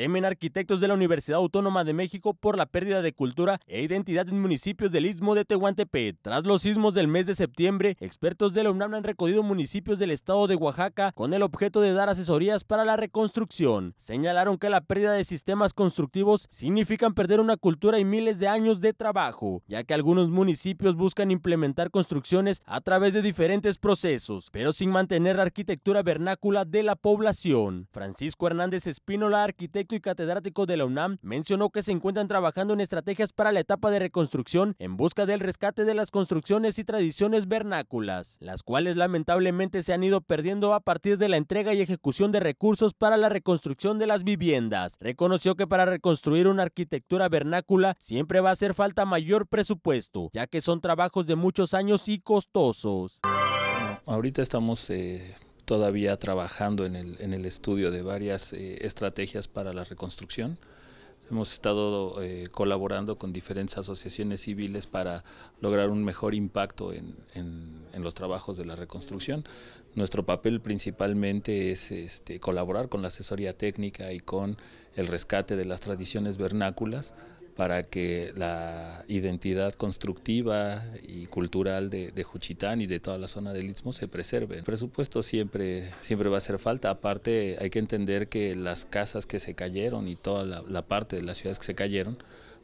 Temen arquitectos de la Universidad Autónoma de México por la pérdida de cultura e identidad en municipios del istmo de Tehuantepec. Tras los sismos del mes de septiembre, expertos de la UNAM han recorrido municipios del estado de Oaxaca con el objeto de dar asesorías para la reconstrucción. Señalaron que la pérdida de sistemas constructivos significan perder una cultura y miles de años de trabajo, ya que algunos municipios buscan implementar construcciones a través de diferentes procesos, pero sin mantener la arquitectura vernácula de la población. Francisco Hernández Espínola, arquitecto y catedrático de la UNAM, mencionó que se encuentran trabajando en estrategias para la etapa de reconstrucción en busca del rescate de las construcciones y tradiciones vernáculas, las cuales lamentablemente se han ido perdiendo a partir de la entrega y ejecución de recursos para la reconstrucción de las viviendas. Reconoció que para reconstruir una arquitectura vernácula siempre va a hacer falta mayor presupuesto, ya que son trabajos de muchos años y costosos. ahorita estamos eh, todavía trabajando en el, estudio de varias eh, estrategias para la reconstrucción. Hemos estado eh, colaborando con diferentes asociaciones civiles para lograr un mejor impacto en, los trabajos de la reconstrucción. Nuestro papel principalmente es este, colaborar con la asesoría técnica y con el rescate de las tradiciones vernáculas para que la identidad constructiva y cultural de, Juchitán y de toda la zona del Istmo se preserve. El presupuesto siempre, siempre va a hacer falta, aparte hay que entender que las casas que se cayeron y toda la, parte de las ciudades que se cayeron,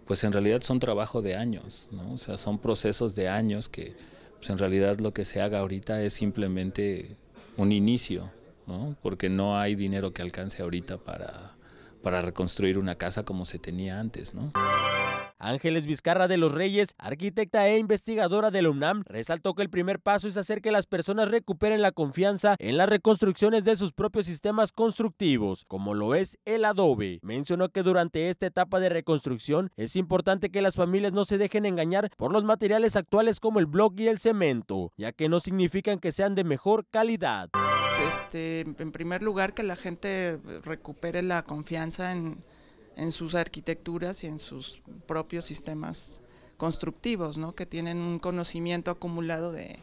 pues en realidad son trabajo de años, o sea, son procesos de años que pues, en realidad lo que se haga ahorita es simplemente un inicio, porque no hay dinero que alcance ahorita para para reconstruir una casa como se tenía antes, ¿no? Ángeles Vizcarra de los Reyes, arquitecta e investigadora de la UNAM, resaltó que el primer paso es hacer que las personas recuperen la confianza en las reconstrucciones de sus propios sistemas constructivos, como lo es el adobe. Mencionó que durante esta etapa de reconstrucción es importante que las familias no se dejen engañar por los materiales actuales como el block y el cemento, ya que no significan que sean de mejor calidad. Pues, este, en primer lugar, que la gente recupere la confianza en, sus arquitecturas y en sus propios sistemas constructivos, que tienen un conocimiento acumulado de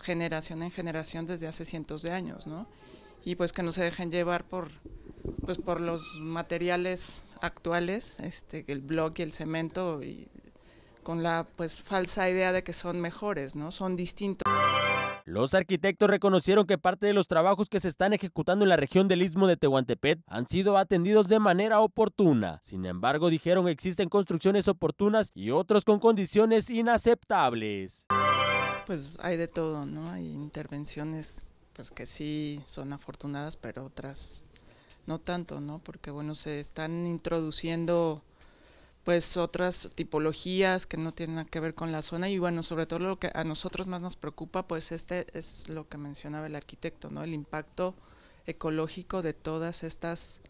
generación en generación desde hace cientos de años, y pues que no se dejen llevar por, pues, los materiales actuales, este, el bloque, y el cemento, con la pues, falsa idea de que son mejores, ¿no? son distintos. Los arquitectos reconocieron que parte de los trabajos que se están ejecutando en la región del Istmo de Tehuantepec han sido atendidos de manera oportuna. Sin embargo, dijeron que existen construcciones oportunas y otros con condiciones inaceptables. Pues hay de todo, ¿no? Hay intervenciones pues que sí son afortunadas, pero otras no tanto, ¿no? Porque bueno, se están introduciendo pues otras tipologías que no tienen nada que ver con la zona y bueno, sobre todo lo que a nosotros más nos preocupa, pues este es lo que mencionaba el arquitecto, ¿no? El impacto ecológico de todas estas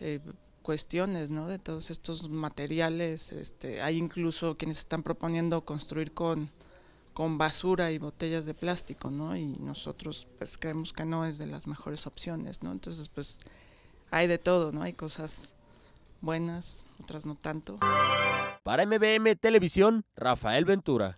eh, cuestiones, ¿no? De todos estos materiales, este, hay incluso quienes están proponiendo construir con con basura y botellas de plástico, ¿no? Y nosotros pues creemos que no es de las mejores opciones, ¿no? Entonces, pues hay de todo, ¿no? Hay cosas buenas, otras no tanto. Para MBM Televisión, Rafael Ventura.